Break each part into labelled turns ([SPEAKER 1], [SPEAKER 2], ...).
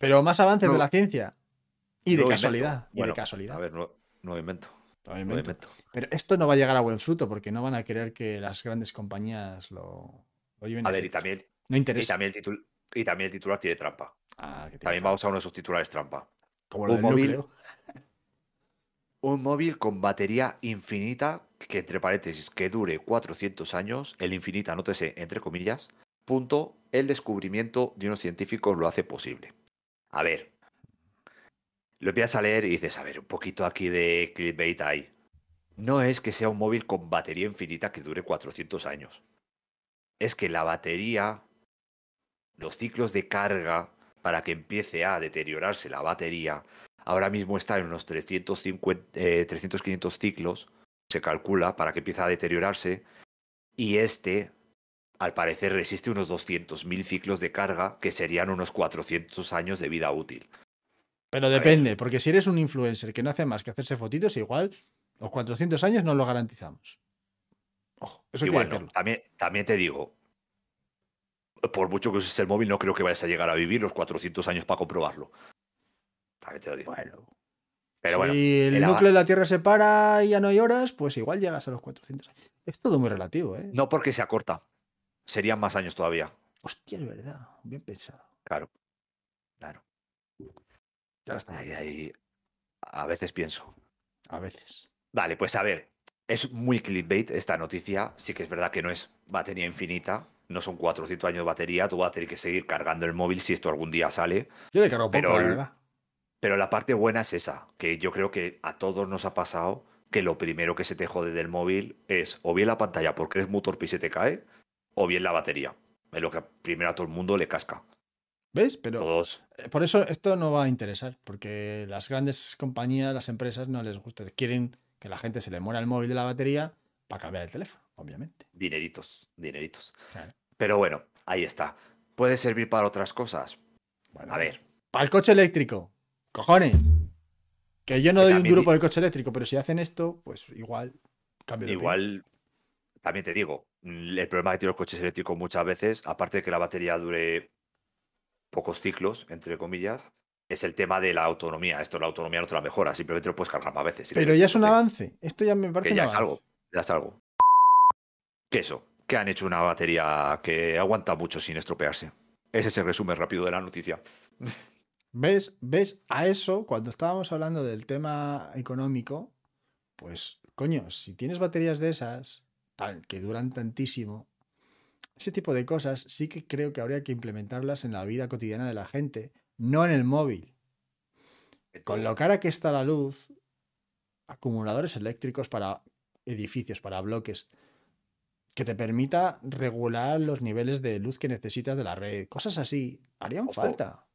[SPEAKER 1] Pero más avances de la ciencia.
[SPEAKER 2] Y de casualidad. casualidad. A ver, no, no invento.
[SPEAKER 1] Pero esto no va a llegar a buen fruto porque no van a querer que las grandes compañías lo, A ver, y
[SPEAKER 2] también, no interesa. Y también, el titular, tiene trampa. Ah, también vamos a uno de sus titulares trampa. un móvil. Un móvil con batería infinita, que entre paréntesis, que dure 400 años, el infinita, nótese, entre comillas, punto, el descubrimiento de unos científicos lo hace posible. A ver. Lo empiezas a leer y dices, a ver, un poquito aquí de clickbait hay. No es que sea un móvil con batería infinita que dure 400 años. Es que la batería, los ciclos de carga, para que empiece a deteriorarse la batería, ahora mismo está en unos 300-500 eh, ciclos, se calcula, para que empiece a deteriorarse. Y este al parecer resiste unos 200.000 ciclos de carga, que serían unos 400 años de vida útil. Pero depende,
[SPEAKER 1] porque si eres un influencer que no hace más que hacerse fotitos, igual los 400 años no lo garantizamos.
[SPEAKER 2] Ojo, eso igual También, te digo, por mucho que uses el móvil, no creo que vayas a llegar a vivir los 400 años para comprobarlo. También te lo digo. Pero si el núcleo de
[SPEAKER 1] la Tierra se para y ya no hay horas, pues igual llegas a los 400 años.
[SPEAKER 2] Es todo muy relativo, ¿eh? No porque se acorta serían más años todavía.
[SPEAKER 1] Hostia, es verdad, bien pensado.
[SPEAKER 2] Claro, claro. Ya está. Ahí, a veces pienso. A veces. Vale, pues a ver, es muy clickbait esta noticia. Sí que es verdad que no es batería infinita. No son 400 años de batería. Tú vas a tener que seguir cargando el móvil si esto algún día sale. Yo le cargo pero, poco, verdad. Pero la parte buena es esa, que yo creo que a todos nos ha pasado que lo primero que se te jode del móvil es o bien la pantalla porque eres muy torpe y se te cae, o bien la batería. Es lo que primero a todo el mundo le casca. ¿Ves? Pero Todos.
[SPEAKER 1] Eh, por eso esto no va a interesar, porque las grandes compañías, las empresas no les gusta. Quieren que la gente se le muera el móvil de la batería para cambiar el teléfono,
[SPEAKER 2] obviamente. Dineritos, dineritos. Pero bueno, ahí está. ¿Puede servir para otras cosas? Bueno, a ver. Para el coche eléctrico, cojones. Que yo no doy un duro por
[SPEAKER 1] el coche eléctrico, pero si hacen esto, pues igual
[SPEAKER 2] cambio de Igual también te digo, mm, el problema que tienen los coches eléctricos muchas veces, aparte de que la batería dure pocos ciclos, entre comillas, es el tema de la autonomía. Esto la autonomía no te la mejora, simplemente lo puedes cargar más veces. Pero ya
[SPEAKER 1] es un avance. Esto ya me parece. Que ya es
[SPEAKER 2] algo, ya es algo. Que eso, que han hecho una batería que aguanta mucho sin estropearse. Ese es el resumen rápido de la noticia.
[SPEAKER 1] ¿Ves? ¿Ves? A eso, cuando estábamos hablando del tema económico, pues, coño, si tienes baterías de esas que duran tantísimo. Ese tipo de cosas sí que creo que habría que implementarlas en la vida cotidiana de la gente, no en el móvil. Con lo cara que está la luz, acumuladores eléctricos para edificios, para bloques, que te permita regular los niveles de luz que necesitas de la red, cosas así, harían falta.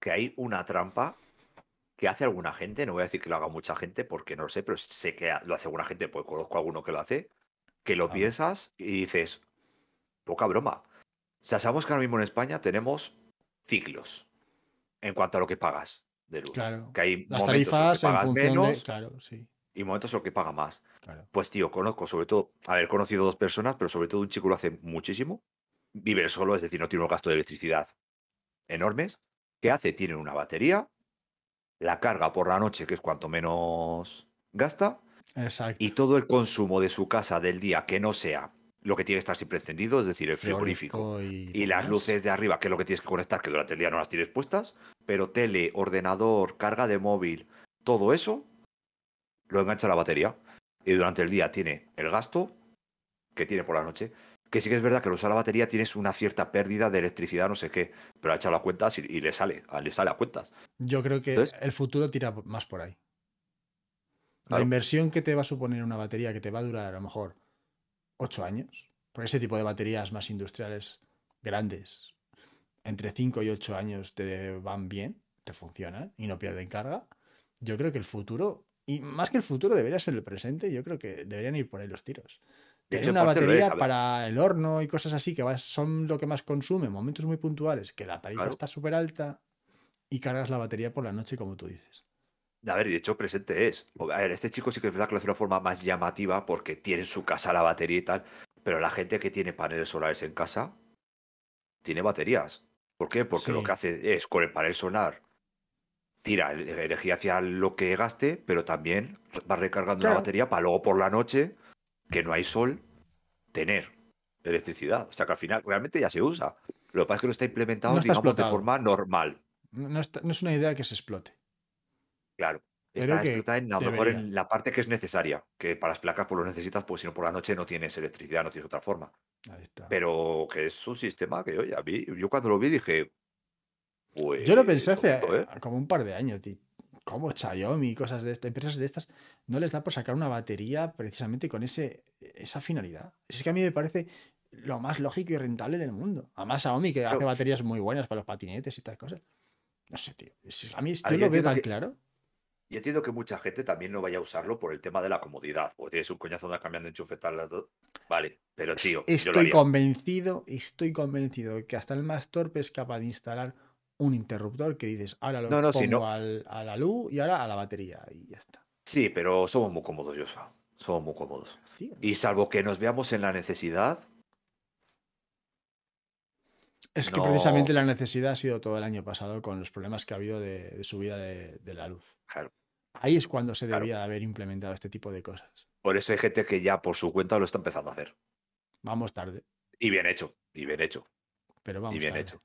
[SPEAKER 2] Que hay una trampa que hace alguna gente, no voy a decir que lo haga mucha gente porque no lo sé, pero sé que lo hace alguna gente, pues conozco a alguno que lo hace, que lo piensas y dices, poca broma. O sabemos que ahora mismo en España tenemos ciclos en cuanto a lo que pagas
[SPEAKER 1] de luz. Claro. Que
[SPEAKER 2] hay Las tarifas en, de... Claro, sí. Y momentos en los que paga más. Pues tío, conozco sobre todo, haber conocido dos personas, pero sobre todo un chico lo hace muchísimo. Vive solo, es decir, no tiene un gasto de electricidad enormes. ¿Qué hace? Tiene una batería, la carga por la noche, que es cuanto menos gasta, y todo el consumo de su casa del día que no sea lo que tiene que estar siempre encendido, es decir, el frigorífico y, las luces de arriba, que es lo que tienes que conectar, que durante el día no las tienes puestas, pero tele, ordenador, carga de móvil, todo eso lo engancha la batería y durante el día tiene el gasto que tiene por la noche. Que sí que es verdad que al usar la batería tienes una cierta pérdida de electricidad, no sé qué, pero ha echado a cuentas y, le sale, le sale a cuentas.
[SPEAKER 1] Yo creo que el futuro tira más por ahí. La inversión que te va a suponer una batería que te va a durar a lo mejor ocho años, por ese tipo de baterías más industriales grandes, entre 5 y 8 años te van bien, te funcionan y no pierden carga. Yo creo que el futuro, y más que el futuro debería ser el presente, yo creo que deberían ir por ahí los tiros.
[SPEAKER 2] Tener una batería
[SPEAKER 1] para el horno y cosas así que son lo que más consume momentos muy puntuales, que la tarifa está súper alta y cargas la batería por la noche, como tú dices.
[SPEAKER 2] A ver, de hecho, presente es. A ver, este chico sí que es verdad que lo de una forma más llamativa porque tiene en su casa la batería y tal. Pero la gente que tiene paneles solares en casa tiene baterías. ¿Por qué? Porque lo que hace es con el panel solar tira energía hacia lo que gaste, pero también va recargando la batería para luego por la noche, que no hay sol, tener electricidad. O sea que al final realmente ya se usa. Lo que pasa es que lo está implementado, digamos, de forma normal.
[SPEAKER 1] no es una idea que se
[SPEAKER 2] explote. Claro. Está que en, a lo mejor en la parte que es necesaria, que para las placas pues lo necesitas, pues si no por la noche no tienes electricidad, no tienes otra forma. Pero que es un sistema que yo ya vi yo cuando lo vi dije,
[SPEAKER 1] Yo lo pensé pues, hace ¿eh? como un par de años, cómo como Xiaomi, cosas de estas, empresas de estas, no les da por sacar una batería precisamente con ese, esa finalidad. Es que a mí me parece lo más lógico y rentable del mundo. Además, Xiaomi, que hace baterías muy buenas para los patinetes y tal cosas. No sé, tío. A mí, yo lo veo tan claro.
[SPEAKER 2] Y entiendo que mucha gente también no vaya a usarlo por el tema de la comodidad, porque tienes un coñazo de cambiando enchufe tal, Vale, pero tío. Estoy yo lo
[SPEAKER 1] convencido, estoy convencido que hasta el más torpe es capaz de instalar un interruptor que dices, ahora lo pongo
[SPEAKER 2] a la luz y ahora a la batería y ya está. Sí, pero somos muy cómodos, Joshua. Somos muy cómodos. y salvo que nos veamos en la necesidad, es que precisamente
[SPEAKER 1] la necesidad ha sido todo el año pasado con los problemas que ha habido de, subida de, la luz. Claro. Ahí es cuando se debía haber implementado este tipo de cosas.
[SPEAKER 2] Por eso hay gente que ya por su cuenta lo está empezando a hacer.
[SPEAKER 1] Vamos tarde.
[SPEAKER 2] Y bien hecho, y bien hecho. Pero vamos y bien hecho.